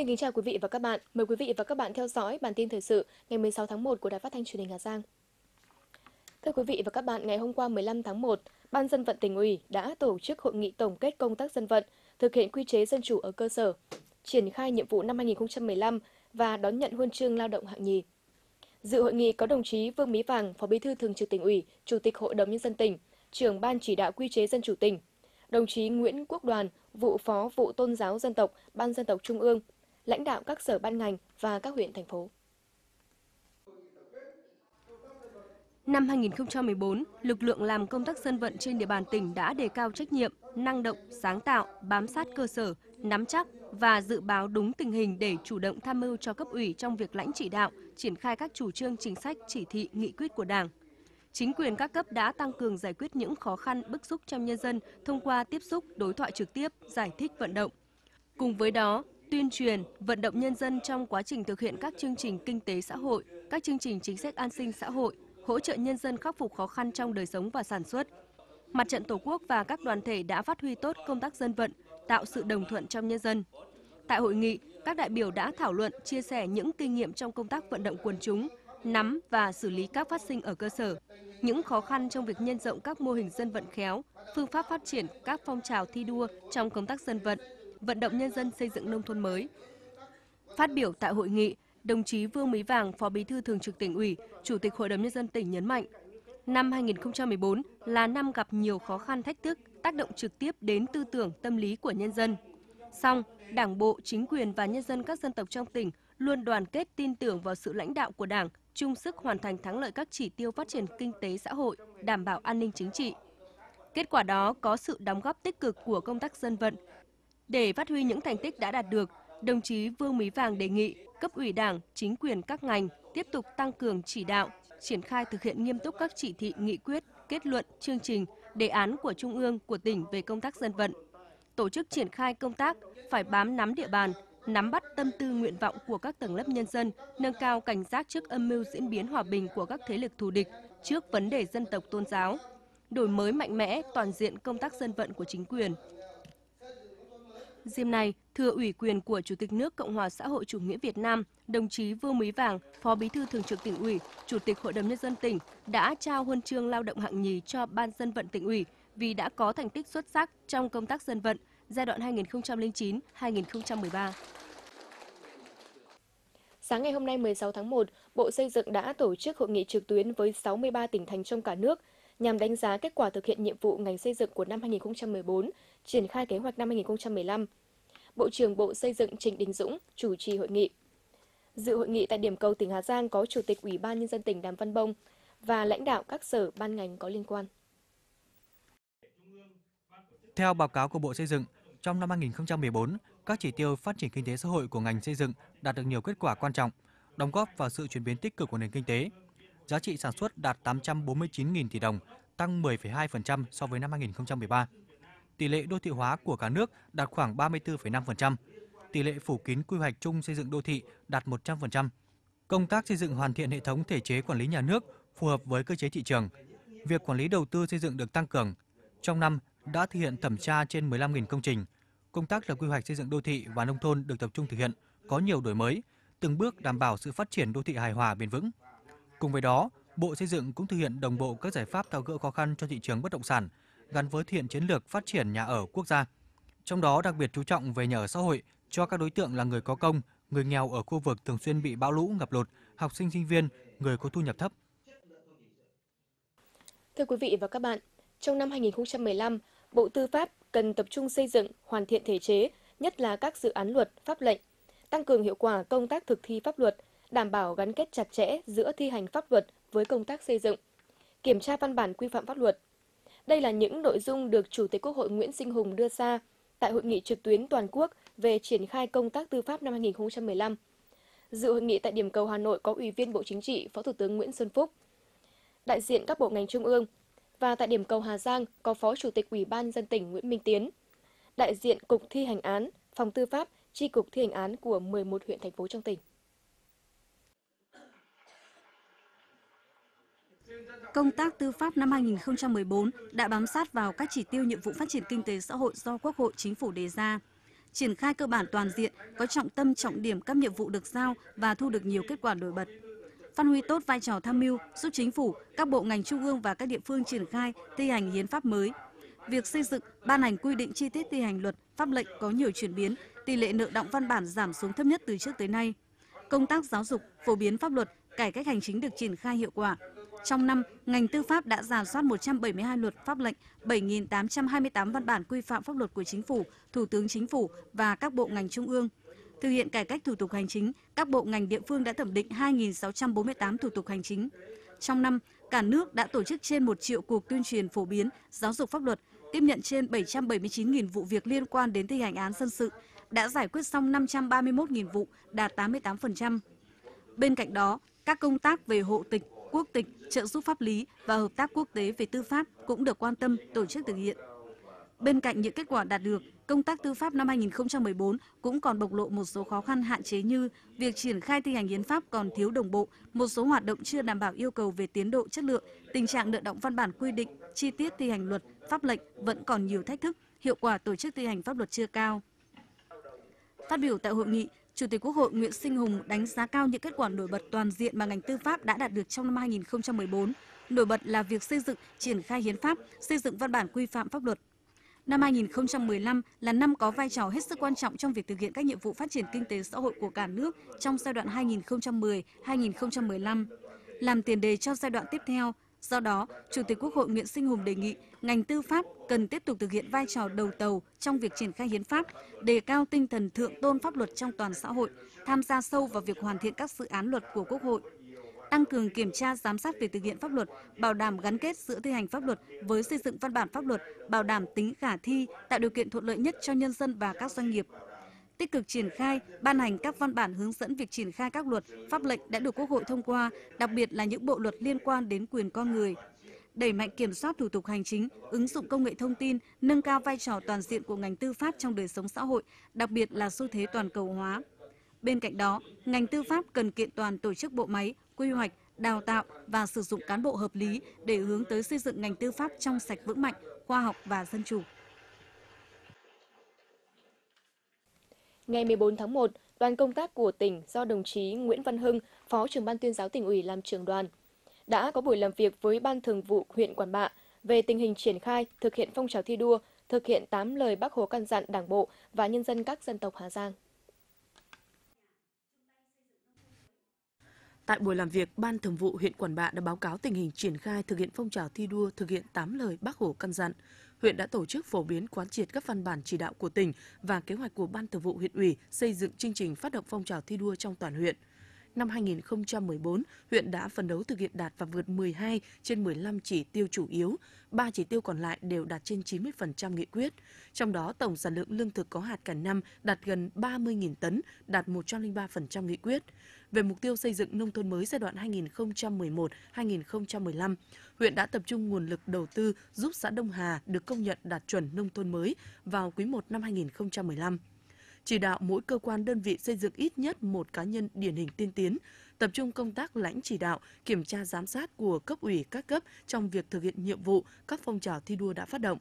Xin kính chào quý vị và các bạn. Mời quý vị và các bạn theo dõi bản tin thời sự ngày 16 tháng 1 của Đài Phát thanh Truyền hình Hà Giang. Thưa quý vị và các bạn, ngày hôm qua 15 tháng 1, Ban dân vận tỉnh ủy đã tổ chức hội nghị tổng kết công tác dân vận, thực hiện quy chế dân chủ ở cơ sở, triển khai nhiệm vụ năm 2015 và đón nhận huân chương lao động hạng nhì. Dự hội nghị có đồng chí Vương Mỹ Vàng, Phó Bí thư Thường trực tỉnh ủy, Chủ tịch Hội đồng nhân dân tỉnh, trưởng ban chỉ đạo quy chế dân chủ tỉnh, đồng chí Nguyễn Quốc Đoàn, vụ phó vụ tôn giáo dân tộc, Ban dân tộc Trung ương, lãnh đạo các sở ban ngành và các huyện thành phố. Năm 2014, lực lượng làm công tác dân vận trên địa bàn tỉnh đã đề cao trách nhiệm, năng động, sáng tạo, bám sát cơ sở, nắm chắc và dự báo đúng tình hình để chủ động tham mưu cho cấp ủy trong việc lãnh chỉ đạo, triển khai các chủ trương chính sách, chỉ thị, nghị quyết của Đảng. Chính quyền các cấp đã tăng cường giải quyết những khó khăn bức xúc trong nhân dân thông qua tiếp xúc, đối thoại trực tiếp, giải thích vận động. Cùng với đó, tuyên truyền, vận động nhân dân trong quá trình thực hiện các chương trình kinh tế xã hội, các chương trình chính sách an sinh xã hội, hỗ trợ nhân dân khắc phục khó khăn trong đời sống và sản xuất. Mặt trận Tổ quốc và các đoàn thể đã phát huy tốt công tác dân vận, tạo sự đồng thuận trong nhân dân. Tại hội nghị, các đại biểu đã thảo luận, chia sẻ những kinh nghiệm trong công tác vận động quần chúng, nắm và xử lý các phát sinh ở cơ sở, những khó khăn trong việc nhân rộng các mô hình dân vận khéo, phương pháp phát triển các phong trào thi đua trong công tác dân vận, vận động nhân dân xây dựng nông thôn mới. Phát biểu tại hội nghị, đồng chí Vương Mỹ Vàng, Phó Bí thư Thường trực tỉnh ủy, Chủ tịch Hội đồng Nhân dân tỉnh nhấn mạnh, năm 2014 là năm gặp nhiều khó khăn thách thức, tác động trực tiếp đến tư tưởng tâm lý của nhân dân. Song, Đảng bộ, chính quyền và nhân dân các dân tộc trong tỉnh luôn đoàn kết tin tưởng vào sự lãnh đạo của Đảng, chung sức hoàn thành thắng lợi các chỉ tiêu phát triển kinh tế xã hội, đảm bảo an ninh chính trị. Kết quả đó có sự đóng góp tích cực của công tác dân vận, để phát huy những thành tích đã đạt được, đồng chí Vương Mỹ Vàng đề nghị cấp ủy Đảng, chính quyền các ngành tiếp tục tăng cường chỉ đạo, triển khai thực hiện nghiêm túc các chỉ thị, nghị quyết, kết luận, chương trình, đề án của Trung ương, của tỉnh về công tác dân vận. Tổ chức triển khai công tác phải bám nắm địa bàn, nắm bắt tâm tư nguyện vọng của các tầng lớp nhân dân, nâng cao cảnh giác trước âm mưu diễn biến hòa bình của các thế lực thù địch, trước vấn đề dân tộc tôn giáo, đổi mới mạnh mẽ toàn diện công tác dân vận của chính quyền, Dìm này, thừa ủy quyền của Chủ tịch nước Cộng hòa xã hội chủ nghĩa Việt Nam, đồng chí Vương Mỹ Vàng, Phó Bí thư Thường trực tỉnh ủy, Chủ tịch Hội đồng Nhân dân tỉnh đã trao huân chương lao động hạng nhì cho Ban dân vận tỉnh ủy vì đã có thành tích xuất sắc trong công tác dân vận giai đoạn 2009-2013. Sáng ngày hôm nay 16 tháng 1, Bộ Xây dựng đã tổ chức hội nghị trực tuyến với 63 tỉnh thành trong cả nước nhằm đánh giá kết quả thực hiện nhiệm vụ ngành xây dựng của năm 2014, triển khai kế hoạch năm 2015. Bộ trưởng Bộ Xây dựng Trịnh Đình Dũng chủ trì hội nghị. Dự hội nghị tại điểm cầu tỉnh Hà Giang có Chủ tịch Ủy ban Nhân dân tỉnh Đàm Văn Bông và lãnh đạo các sở ban ngành có liên quan. Theo báo cáo của Bộ Xây dựng, trong năm 2014, các chỉ tiêu phát triển kinh tế xã hội của ngành xây dựng đạt được nhiều kết quả quan trọng, đóng góp vào sự chuyển biến tích cực của nền kinh tế, giá trị sản xuất đạt 849.000 tỷ đồng, tăng 10,2% so với năm 2013. Tỷ lệ đô thị hóa của cả nước đạt khoảng 34,5%. Tỷ lệ phủ kín quy hoạch chung xây dựng đô thị đạt 100%. Công tác xây dựng hoàn thiện hệ thống thể chế quản lý nhà nước phù hợp với cơ chế thị trường. Việc quản lý đầu tư xây dựng được tăng cường. Trong năm đã thực hiện thẩm tra trên 15.000 công trình. Công tác lập quy hoạch xây dựng đô thị và nông thôn được tập trung thực hiện, có nhiều đổi mới, từng bước đảm bảo sự phát triển đô thị hài hòa bền vững. Cùng với đó, Bộ Xây dựng cũng thực hiện đồng bộ các giải pháp tháo gỡ khó khăn cho thị trường bất động sản, gắn với thiện chiến lược phát triển nhà ở quốc gia. Trong đó đặc biệt chú trọng về nhà ở xã hội cho các đối tượng là người có công, người nghèo ở khu vực thường xuyên bị bão lũ ngập lụt, học sinh sinh viên, người có thu nhập thấp. Thưa quý vị và các bạn, trong năm 2015, Bộ Tư pháp cần tập trung xây dựng, hoàn thiện thể chế, nhất là các dự án luật, pháp lệnh, tăng cường hiệu quả công tác thực thi pháp luật – đảm bảo gắn kết chặt chẽ giữa thi hành pháp luật với công tác xây dựng, kiểm tra văn bản quy phạm pháp luật. Đây là những nội dung được Chủ tịch Quốc hội Nguyễn Sinh Hùng đưa ra tại hội nghị trực tuyến toàn quốc về triển khai công tác tư pháp năm 2015. Dự hội nghị tại điểm cầu Hà Nội có Ủy viên Bộ Chính trị, Phó Thủ tướng Nguyễn Xuân Phúc, đại diện các bộ ngành trung ương và tại điểm cầu Hà Giang có Phó Chủ tịch Ủy ban dân tỉnh Nguyễn Minh Tiến, đại diện Cục thi hành án, Phòng Tư pháp, Chi cục thi hành án của 11 huyện thành phố trong tỉnh. Công tác tư pháp năm 2014 đã bám sát vào các chỉ tiêu nhiệm vụ phát triển kinh tế xã hội do Quốc hội Chính phủ đề ra. Triển khai cơ bản toàn diện, có trọng tâm trọng điểm các nhiệm vụ được giao và thu được nhiều kết quả nổi bật. Phát huy tốt vai trò tham mưu, giúp chính phủ, các bộ ngành trung ương và các địa phương triển khai thi hành hiến pháp mới. Việc xây dựng, ban hành quy định chi tiết thi hành luật, pháp lệnh có nhiều chuyển biến, tỷ lệ nợ động văn bản giảm xuống thấp nhất từ trước tới nay. Công tác giáo dục, phổ biến pháp luật, cải cách hành chính được triển khai hiệu quả, trong năm, ngành tư pháp đã giả soát 172 luật pháp lệnh, 7.828 văn bản quy phạm pháp luật của Chính phủ, Thủ tướng Chính phủ và các bộ ngành trung ương. Thực hiện cải cách thủ tục hành chính, các bộ ngành địa phương đã thẩm định 2.648 thủ tục hành chính. Trong năm, cả nước đã tổ chức trên 1 triệu cuộc tuyên truyền phổ biến, giáo dục pháp luật, tiếp nhận trên 779.000 vụ việc liên quan đến thi hành án dân sự, đã giải quyết xong 531.000 vụ, đạt 88%. Bên cạnh đó, các công tác về hộ tịch, quốc tịch, trợ giúp pháp lý và hợp tác quốc tế về tư pháp cũng được quan tâm tổ chức thực hiện. Bên cạnh những kết quả đạt được, công tác tư pháp năm 2014 cũng còn bộc lộ một số khó khăn hạn chế như việc triển khai thi hành hiến pháp còn thiếu đồng bộ, một số hoạt động chưa đảm bảo yêu cầu về tiến độ chất lượng, tình trạng nợ động văn bản quy định, chi tiết thi hành luật, pháp lệnh vẫn còn nhiều thách thức, hiệu quả tổ chức thi hành pháp luật chưa cao. Phát biểu tại hội nghị, Chủ tịch Quốc hội Nguyễn Sinh Hùng đánh giá cao những kết quả nổi bật toàn diện mà ngành tư pháp đã đạt được trong năm 2014. Nổi bật là việc xây dựng, triển khai hiến pháp, xây dựng văn bản quy phạm pháp luật. Năm 2015 là năm có vai trò hết sức quan trọng trong việc thực hiện các nhiệm vụ phát triển kinh tế xã hội của cả nước trong giai đoạn 2010-2015. Làm tiền đề cho giai đoạn tiếp theo, Do đó, Chủ tịch Quốc hội Nguyễn Sinh Hùng đề nghị ngành tư pháp cần tiếp tục thực hiện vai trò đầu tàu trong việc triển khai hiến pháp, đề cao tinh thần thượng tôn pháp luật trong toàn xã hội, tham gia sâu vào việc hoàn thiện các dự án luật của Quốc hội tăng cường kiểm tra giám sát việc thực hiện pháp luật, bảo đảm gắn kết giữa thi hành pháp luật với xây dựng văn bản pháp luật, bảo đảm tính khả thi, tạo điều kiện thuận lợi nhất cho nhân dân và các doanh nghiệp tích cực triển khai, ban hành các văn bản hướng dẫn việc triển khai các luật, pháp lệnh đã được Quốc hội thông qua, đặc biệt là những bộ luật liên quan đến quyền con người. Đẩy mạnh kiểm soát thủ tục hành chính, ứng dụng công nghệ thông tin, nâng cao vai trò toàn diện của ngành tư pháp trong đời sống xã hội, đặc biệt là xu thế toàn cầu hóa. Bên cạnh đó, ngành tư pháp cần kiện toàn tổ chức bộ máy, quy hoạch, đào tạo và sử dụng cán bộ hợp lý để hướng tới xây dựng ngành tư pháp trong sạch vững mạnh, khoa học và dân chủ. Ngày 14 tháng 1, đoàn công tác của tỉnh do đồng chí Nguyễn Văn Hưng, Phó trưởng ban tuyên giáo tỉnh ủy làm trưởng đoàn, đã có buổi làm việc với Ban Thường vụ huyện Quản Bạ về tình hình triển khai, thực hiện phong trào thi đua, thực hiện 8 lời Bác Hồ căn dặn Đảng bộ và nhân dân các dân tộc Hà Giang. Tại buổi làm việc, Ban Thường vụ huyện Quản Bạ đã báo cáo tình hình triển khai thực hiện phong trào thi đua thực hiện 8 lời Bác Hồ căn dặn. Huyện đã tổ chức phổ biến quán triệt các văn bản chỉ đạo của tỉnh và kế hoạch của Ban Thường vụ huyện ủy xây dựng chương trình phát động phong trào thi đua trong toàn huyện – năm 2014, huyện đã phấn đấu thực hiện đạt và vượt 12 trên 15 chỉ tiêu chủ yếu, 3 chỉ tiêu còn lại đều đạt trên 90% nghị quyết. Trong đó, tổng sản lượng lương thực có hạt cả năm đạt gần 30.000 tấn, đạt 103% nghị quyết. Về mục tiêu xây dựng nông thôn mới giai đoạn 2011-2015, huyện đã tập trung nguồn lực đầu tư giúp xã Đông Hà được công nhận đạt chuẩn nông thôn mới vào quý 1 năm 2015 chỉ đạo mỗi cơ quan đơn vị xây dựng ít nhất một cá nhân điển hình tiên tiến, tập trung công tác lãnh chỉ đạo, kiểm tra giám sát của cấp ủy các cấp trong việc thực hiện nhiệm vụ các phong trào thi đua đã phát động.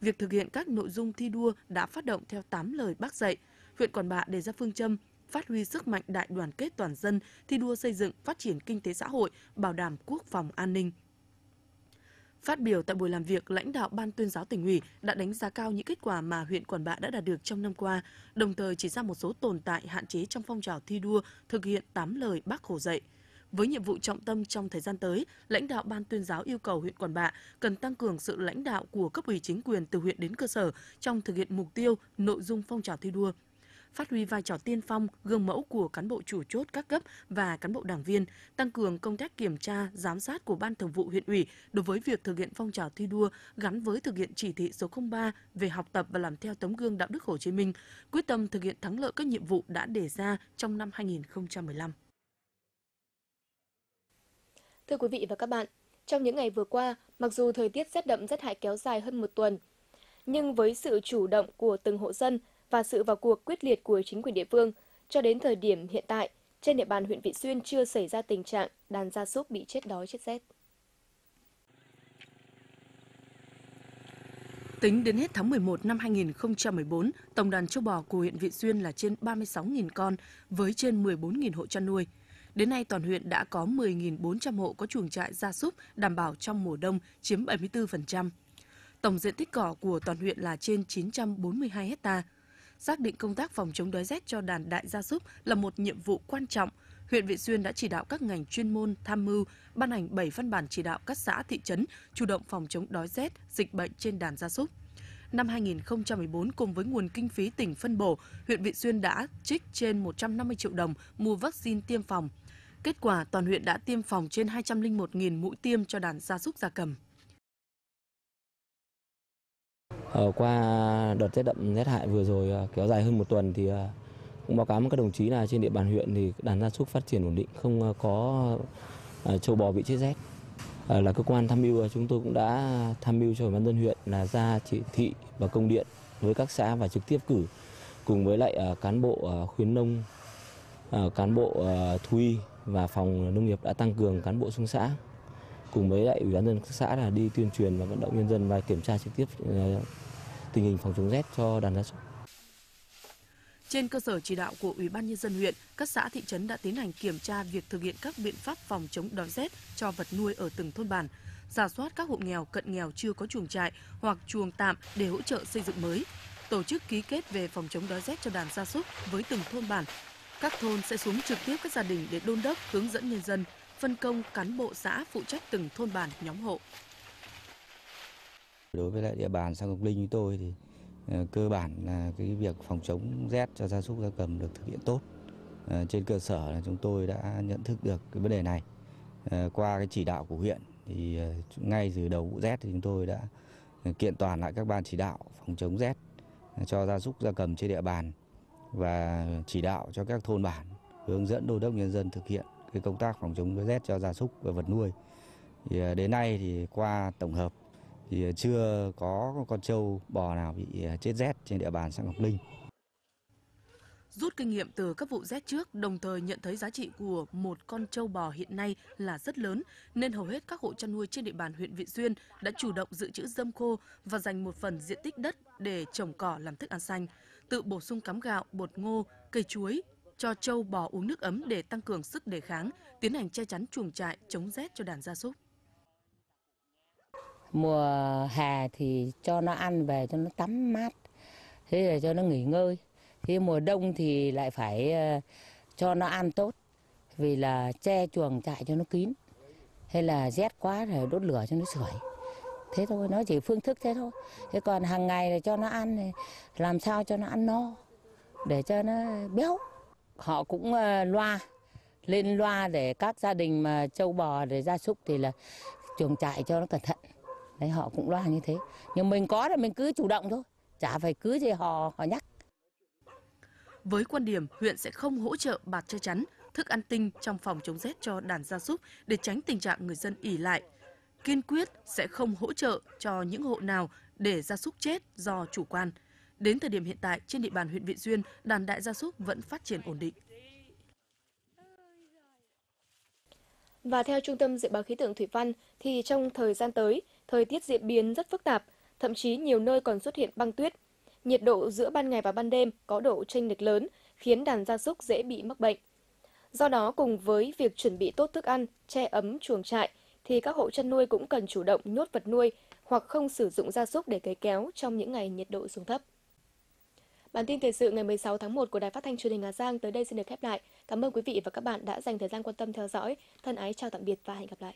Việc thực hiện các nội dung thi đua đã phát động theo 8 lời bác dạy, huyện Quản Bạ đề ra phương châm phát huy sức mạnh đại đoàn kết toàn dân, thi đua xây dựng phát triển kinh tế xã hội, bảo đảm quốc phòng an ninh. Phát biểu tại buổi làm việc, lãnh đạo Ban tuyên giáo tỉnh ủy đã đánh giá cao những kết quả mà huyện Quản Bạ đã đạt được trong năm qua, đồng thời chỉ ra một số tồn tại hạn chế trong phong trào thi đua thực hiện 8 lời bác Hồ dạy. Với nhiệm vụ trọng tâm trong thời gian tới, lãnh đạo Ban tuyên giáo yêu cầu huyện Quản Bạ cần tăng cường sự lãnh đạo của cấp ủy chính quyền từ huyện đến cơ sở trong thực hiện mục tiêu, nội dung phong trào thi đua phát huy vai trò tiên phong, gương mẫu của cán bộ chủ chốt các cấp và cán bộ đảng viên, tăng cường công tác kiểm tra, giám sát của Ban Thường vụ huyện ủy đối với việc thực hiện phong trào thi đua gắn với thực hiện chỉ thị số 03 về học tập và làm theo tấm gương đạo đức Hồ Chí Minh, quyết tâm thực hiện thắng lợi các nhiệm vụ đã đề ra trong năm 2015. Thưa quý vị và các bạn, trong những ngày vừa qua, mặc dù thời tiết rét đậm rét hại kéo dài hơn một tuần, nhưng với sự chủ động của từng hộ dân và sự vào cuộc quyết liệt của chính quyền địa phương, cho đến thời điểm hiện tại, trên địa bàn huyện Vị Xuyên chưa xảy ra tình trạng đàn gia súc bị chết đói chết rét. Tính đến hết tháng 11 năm 2014, tổng đàn châu bò của huyện Vị Xuyên là trên 36.000 con với trên 14.000 hộ chăn nuôi. Đến nay toàn huyện đã có 10.400 hộ có chuồng trại gia súc đảm bảo trong mùa đông chiếm 74%. Tổng diện tích cỏ của toàn huyện là trên 942 hecta xác định công tác phòng chống đói rét cho đàn đại gia súc là một nhiệm vụ quan trọng, huyện Vị Xuyên đã chỉ đạo các ngành chuyên môn tham mưu ban hành 7 văn bản chỉ đạo các xã thị trấn chủ động phòng chống đói rét, dịch bệnh trên đàn gia súc. Năm 2014 cùng với nguồn kinh phí tỉnh phân bổ, huyện Vị Xuyên đã trích trên 150 triệu đồng mua vaccine tiêm phòng. Kết quả toàn huyện đã tiêm phòng trên 201.000 mũi tiêm cho đàn gia súc gia cầm. Ờ, qua đợt rét đậm rét hại vừa rồi ờ, kéo dài hơn một tuần thì ờ, cũng báo cáo với các đồng chí là trên địa bàn huyện thì đàn gia súc phát triển ổn định không có châu bò bị chết rét là cơ quan tham mưu chúng tôi cũng đã tham mưu cho ủy ban dân huyện là ra chỉ thị và công điện với các xã và trực tiếp cử cùng với lại cán bộ khuyến nông cán bộ thú y và phòng nông nghiệp đã tăng cường cán bộ xuống xã cùng với lại ủy ban dân xã là đi tuyên truyền và vận động nhân dân và kiểm tra trực tiếp tình hình phòng chống rét cho đàn gia súc. Trên cơ sở chỉ đạo của Ủy ban nhân dân huyện, các xã thị trấn đã tiến hành kiểm tra việc thực hiện các biện pháp phòng chống đói rét cho vật nuôi ở từng thôn bản, giả soát các hộ nghèo cận nghèo chưa có chuồng trại hoặc chuồng tạm để hỗ trợ xây dựng mới, tổ chức ký kết về phòng chống đói rét cho đàn gia súc với từng thôn bản. Các thôn sẽ xuống trực tiếp các gia đình để đôn đốc hướng dẫn nhân dân, phân công cán bộ xã phụ trách từng thôn bản nhóm hộ. Đối với lại địa bàn xã Ngọc Linh như tôi thì ờ, cơ bản là cái việc phòng chống rét cho gia súc gia cầm được thực hiện tốt. Ờ, trên cơ sở là chúng tôi đã nhận thức được cái vấn đề này. Ờ, qua cái chỉ đạo của huyện thì ngay từ đầu vụ rét thì chúng tôi đã kiện toàn lại các ban chỉ đạo phòng chống rét cho gia súc gia cầm trên địa bàn và chỉ đạo cho các thôn bản hướng dẫn đô đốc nhân dân thực hiện cái công tác phòng chống rét cho gia súc và vật nuôi. Thì đến nay thì qua tổng hợp thì ờ, chưa có con trâu bò nào bị ờ, chết rét trên địa bàn xã Ngọc Linh. Rút kinh nghiệm từ các vụ rét trước, đồng thời nhận thấy giá trị của một con trâu bò hiện nay là rất lớn, nên hầu hết các hộ chăn nuôi trên địa bàn huyện Vị Xuyên đã chủ động dự trữ dâm khô và dành một phần diện tích đất để trồng cỏ làm thức ăn xanh, tự bổ sung cám gạo, bột ngô, cây chuối cho trâu bò uống nước ấm để tăng cường sức đề kháng, tiến hành che chắn chuồng trại chống rét cho đàn gia súc mùa hè thì cho nó ăn về cho nó tắm mát thế là cho nó nghỉ ngơi thế mùa đông thì lại phải cho nó ăn tốt vì là che chuồng trại cho nó kín hay là rét quá rồi đốt lửa cho nó sưởi thế thôi nó chỉ phương thức thế thôi thế còn hàng ngày là cho nó ăn thì làm sao cho nó ăn no để cho nó béo họ cũng loa lên loa để các gia đình mà trâu bò để gia súc thì là chuồng trại cho nó cẩn thận Đấy, họ cũng lo như thế. Nhưng mình có là mình cứ chủ động thôi, chả phải cứ gì họ họ nhắc. Với quan điểm huyện sẽ không hỗ trợ bạt che chắn, thức ăn tinh trong phòng chống rét cho đàn gia súc để tránh tình trạng người dân ỉ lại. Kiên quyết sẽ không hỗ trợ cho những hộ nào để gia súc chết do chủ quan. Đến thời điểm hiện tại, trên địa bàn huyện Vị Xuyên, đàn đại gia súc vẫn phát triển ổn định. Và theo Trung tâm Dự báo Khí tượng Thủy Văn, thì trong thời gian tới, thời tiết diễn biến rất phức tạp, thậm chí nhiều nơi còn xuất hiện băng tuyết. Nhiệt độ giữa ban ngày và ban đêm có độ chênh lệch lớn, khiến đàn gia súc dễ bị mắc bệnh. Do đó, cùng với việc chuẩn bị tốt thức ăn, che ấm chuồng trại, thì các hộ chăn nuôi cũng cần chủ động nhốt vật nuôi hoặc không sử dụng gia súc để cấy kéo trong những ngày nhiệt độ xuống thấp. Bản tin thời sự ngày 16 tháng 1 của Đài Phát thanh Truyền hình Hà Giang tới đây xin được khép lại. Cảm ơn quý vị và các bạn đã dành thời gian quan tâm theo dõi. Thân ái chào tạm biệt và hẹn gặp lại.